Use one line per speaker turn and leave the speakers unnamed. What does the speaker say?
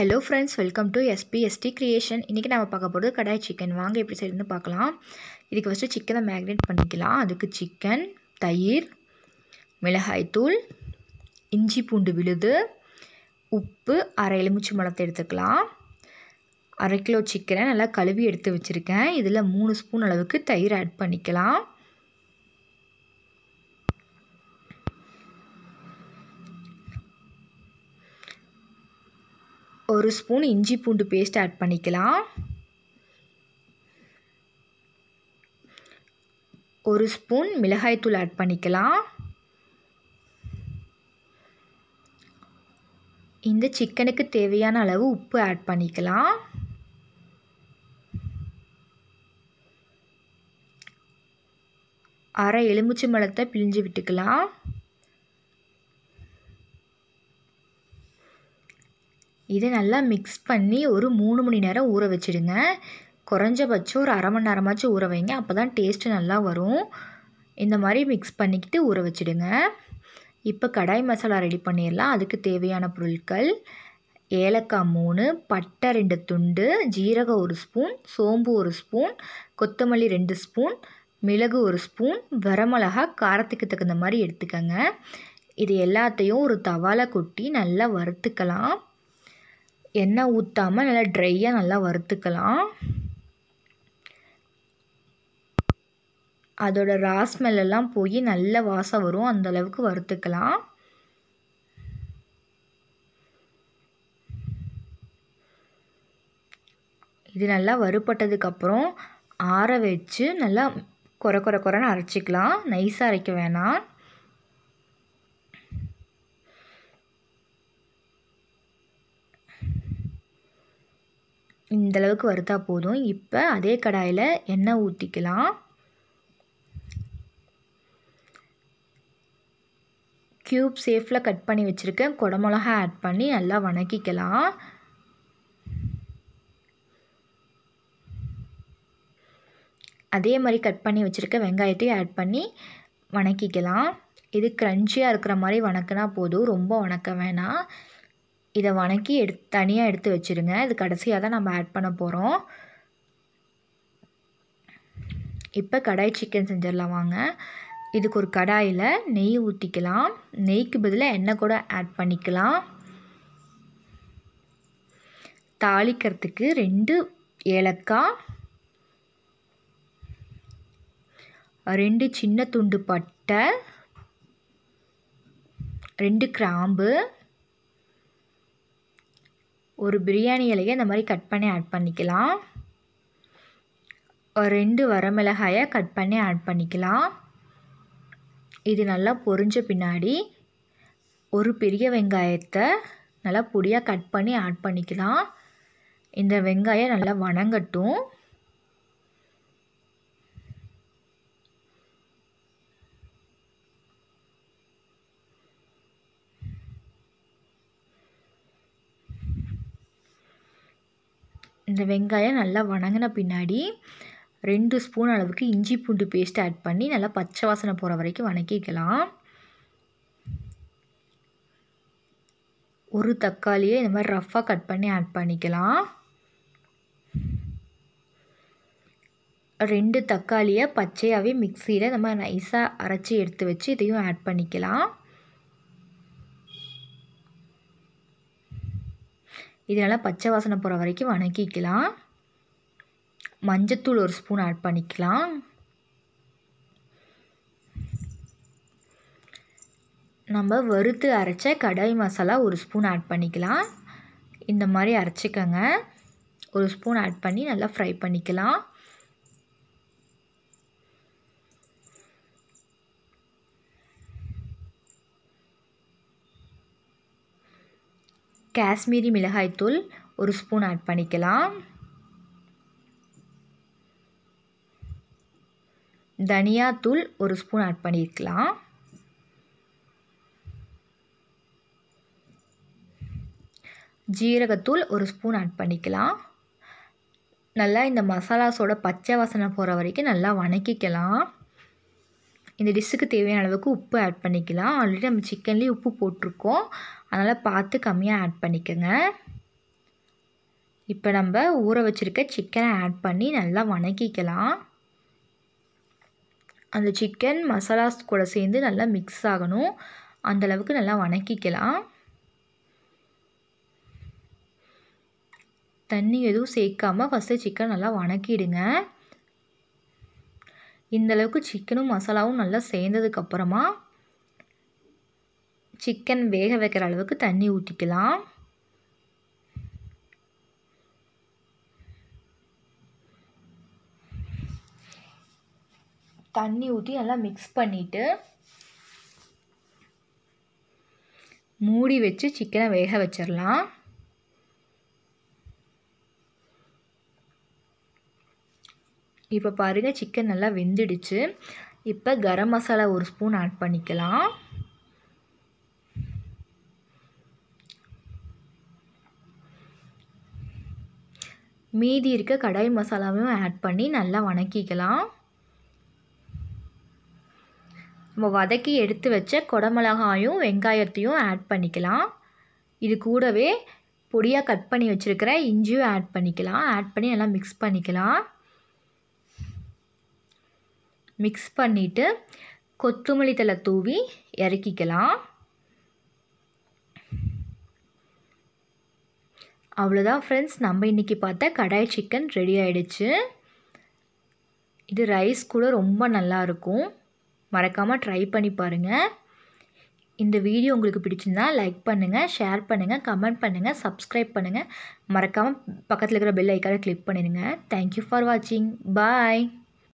hello friends welcome to SPST creation இன்றைக்கி நம்ம பார்க்க போகிறது கடாய் சிக்கன் வாங்க எப்படி செய்யணும்னு பார்க்கலாம் இதுக்கு ஃபஸ்ட்டு சிக்கனை மேக்னேட் பண்ணிக்கலாம் அதுக்கு சிக்கன் தயிர் மிளகாய்த்தூள் இஞ்சி பூண்டு விழுது உப்பு அரை எலுமிச்சி மலத்தை எடுத்துக்கலாம் அரை கிலோ சிக்கனை நல்லா கழுவி எடுத்து வச்சுருக்கேன் இதில் மூணு ஸ்பூன் அளவுக்கு தயிர் ஆட் பண்ணிக்கலாம் ஒரு ஸ்பூன் இஞ்சி பூண்டு பேஸ்ட் ஆட் பண்ணிக்கலாம் ஒரு ஸ்பூன் மிளகாய்த்தூள் ஆட் பண்ணிக்கலாம் இந்த சிக்கனுக்கு தேவையான அளவு உப்பு ஆட் பண்ணிக்கலாம் அரை எலுமிச்சை பழத்தை பிழிஞ்சு விட்டுக்கலாம் இதை நல்லா மிக்ஸ் பண்ணி ஒரு மூணு மணி நேரம் ஊற வச்சுடுங்க குறைஞ்சபட்சம் ஒரு அரை மணி நேரமாச்சும் ஊற வைங்க அப்போ தான் டேஸ்ட்டு நல்லா வரும் இந்த மாதிரி மிக்ஸ் பண்ணிக்கிட்டு ஊற வச்சுடுங்க இப்போ கடாய் மசாலா ரெடி பண்ணிடலாம் அதுக்கு தேவையான பொருட்கள் ஏலக்காய் மூணு பட்டை ரெண்டு துண்டு ஜீரகம் ஒரு ஸ்பூன் சோம்பு ஒரு ஸ்பூன் கொத்தமல்லி ரெண்டு ஸ்பூன் மிளகு ஒரு ஸ்பூன் வரமிளகா காரத்துக்கு தகுந்த மாதிரி எடுத்துக்கோங்க இது எல்லாத்தையும் ஒரு தவாலை கொட்டி நல்லா வறுத்துக்கலாம் எண்ணெய் ஊற்றாமல் நல்லா ட்ரையாக நல்லா வறுத்துக்கலாம் அதோட ரா ஸ்மெல்லாம் போய் நல்ல வாசம் வரும் அந்த அளவுக்கு வறுத்துக்கலாம் இது நல்லா வறுப்பட்டதுக்கப்புறம் ஆற வச்சு நல்லா குறை குறை குறைன்னு அரைச்சிக்கலாம் நைஸாக அரைக்க வேணாம் இந்தளவுக்கு வறுத்தால் போதும் இப்போ அதே கடாயில் எண்ணெய் ஊற்றிக்கலாம் க்யூப் சேஃபில் கட் பண்ணி வச்சுருக்கேன் குடமிளகா ஆட் பண்ணி நல்லா வணக்கிக்கலாம் அதே மாதிரி கட் பண்ணி வச்சுருக்க வெங்காயத்தையும் ஆட் பண்ணி வணக்கிக்கலாம் இது க்ரன்ச்சியாக இருக்கிற மாதிரி வணக்கினா போதும் ரொம்ப வணக்க வேணாம் இதை வணக்கி எடுத்து தனியாக எடுத்து வச்சுருங்க இது கடைசியாக தான் நம்ம ஆட் பண்ண போகிறோம் இப்போ கடாய் சிக்கன் செஞ்சிடலாம் வாங்க இதுக்கு ஒரு கடாயில் நெய் ஊற்றிக்கலாம் நெய்க்கு பதிலாக எண்ணெய் கூட ஆட் பண்ணிக்கலாம் தாளிக்கிறதுக்கு ரெண்டு ஏலக்காய் ரெண்டு சின்ன துண்டு பட்டை ரெண்டு கிராம்பு ஒரு பிரியாணி இலையை இந்த மாதிரி கட் பண்ணி ஆட் பண்ணிக்கலாம் ரெண்டு வரமிளகாயை கட் பண்ணி ஆட் பண்ணிக்கலாம் இது நல்லா பொரிஞ்ச பின்னாடி ஒரு பெரிய வெங்காயத்தை நல்லா பொடியாக கட் பண்ணி ஆட் பண்ணிக்கலாம் இந்த வெங்காயம் நல்லா வணங்கட்டும் இந்த வெங்காயம் நல்லா வணங்கின பின்னாடி ரெண்டு ஸ்பூன் அளவுக்கு இஞ்சி பூண்டு பேஸ்ட் ஆட் பண்ணி நல்லா பச்சை வாசனை போகிற வரைக்கும் வணக்கிக்கலாம் ஒரு தக்காளியை இந்த மாதிரி ரஃப்பாக கட் பண்ணி ஆட் பண்ணிக்கலாம் ரெண்டு தக்காளியை பச்சையாகவே மிக்சியில் நம்ம நைஸாக அரைச்சி எடுத்து வச்சு இதையும் ஆட் பண்ணிக்கலாம் இதனால் பச்சை வாசனை போகிற வரைக்கும் வணக்கிக்கலாம் மஞ்சத்தூள் ஒரு ஸ்பூன் ஆட் பண்ணிக்கலாம் நம்ம வறுத்து அரைச்ச கடாய் மசாலா ஒரு ஸ்பூன் ஆட் பண்ணிக்கலாம் இந்த மாதிரி அரைச்சிக்கோங்க ஒரு ஸ்பூன் ஆட் பண்ணி நல்லா ஃப்ரை பண்ணிக்கலாம் காஷ்மீரி மிளகாய்த்தூள் ஒரு ஸ்பூன் ஆட் பண்ணிக்கலாம் தனியாத்தூள் ஒரு ஸ்பூன் ஆட் பண்ணியிருக்கலாம் ஜீரகத்தூள் ஒரு ஸ்பூன் ஆட் பண்ணிக்கலாம் நல்லா இந்த மசாலாஸோட பச்சை வாசனை போகிற வரைக்கும் நல்லா வணக்கிக்கலாம் இந்த டிஷ்ஷுக்கு தேவையான அளவுக்கு உப்பு ஆட் பண்ணிக்கலாம் ஆல்ரெடி நம்ம சிக்கன்லேயே உப்பு போட்டிருக்கோம் அதனால் பார்த்து கம்மியாக ஆட் பண்ணிக்கோங்க இப்போ நம்ம ஊற வச்சுருக்க சிக்கனை ஆட் பண்ணி நல்லா வணக்கிக்கலாம் அந்த சிக்கன் மசாலாஸ் கூட சேர்ந்து நல்லா மிக்ஸ் ஆகணும் அந்தளவுக்கு நல்லா வணக்கிக்கலாம் தண்ணி எதுவும் சேர்க்காமல் ஃபஸ்ட்டு சிக்கன் நல்லா வணக்கிடுங்க இந்தளவுக்கு சிக்கனும் மசாலாவும் நல்லா சேர்ந்ததுக்கப்புறமா சிக்கன் வேக வைக்கிற அளவுக்கு தண்ணி ஊற்றிக்கலாம் தண்ணி ஊற்றி நல்லா மிக்ஸ் பண்ணிவிட்டு மூடி வச்சு சிக்கனை வேக வச்சிடலாம் இப்போ பாருங்கள் சிக்கன் நல்லா வெந்துடுச்சு இப்போ கரம் மசாலா ஒரு ஸ்பூன் ஆட் பண்ணிக்கலாம் மீதி இருக்க கடாய் மசாலாவையும் ஆட் பண்ணி நல்லா வணக்கிக்கலாம் நம்ம வதக்கி எடுத்து வச்ச குடமிளகாயும் வெங்காயத்தையும் ஆட் பண்ணிக்கலாம் இது கூடவே பொடியாக கட் பண்ணி வச்சுருக்கிற இஞ்சியும் ஆட் பண்ணிக்கலாம் ஆட் பண்ணி நல்லா மிக்ஸ் பண்ணிக்கலாம் மிக்ஸ் பண்ணிவிட்டு கொத்துமல்லி தலை தூவி இறக்கிக்கலாம் அவ்வளோதான் ஃப்ரெண்ட்ஸ் நம்ம இன்னைக்கு பார்த்தா கடாய் சிக்கன் ரெடி ஆகிடுச்சு இது ரைஸ் கூட ரொம்ப நல்லாயிருக்கும் மறக்காமல் ட்ரை பண்ணி பாருங்கள் இந்த வீடியோ உங்களுக்கு பிடிச்சிருந்தா லைக் பண்ணுங்கள் ஷேர் பண்ணுங்கள் கமெண்ட் பண்ணுங்கள் சப்ஸ்கிரைப் பண்ணுங்கள் மறக்காமல் பக்கத்தில் இருக்கிற பெல் ஐக்கான கிளிக் பண்ணிடுங்க தேங்க்யூ ஃபார் வாட்சிங் பாய்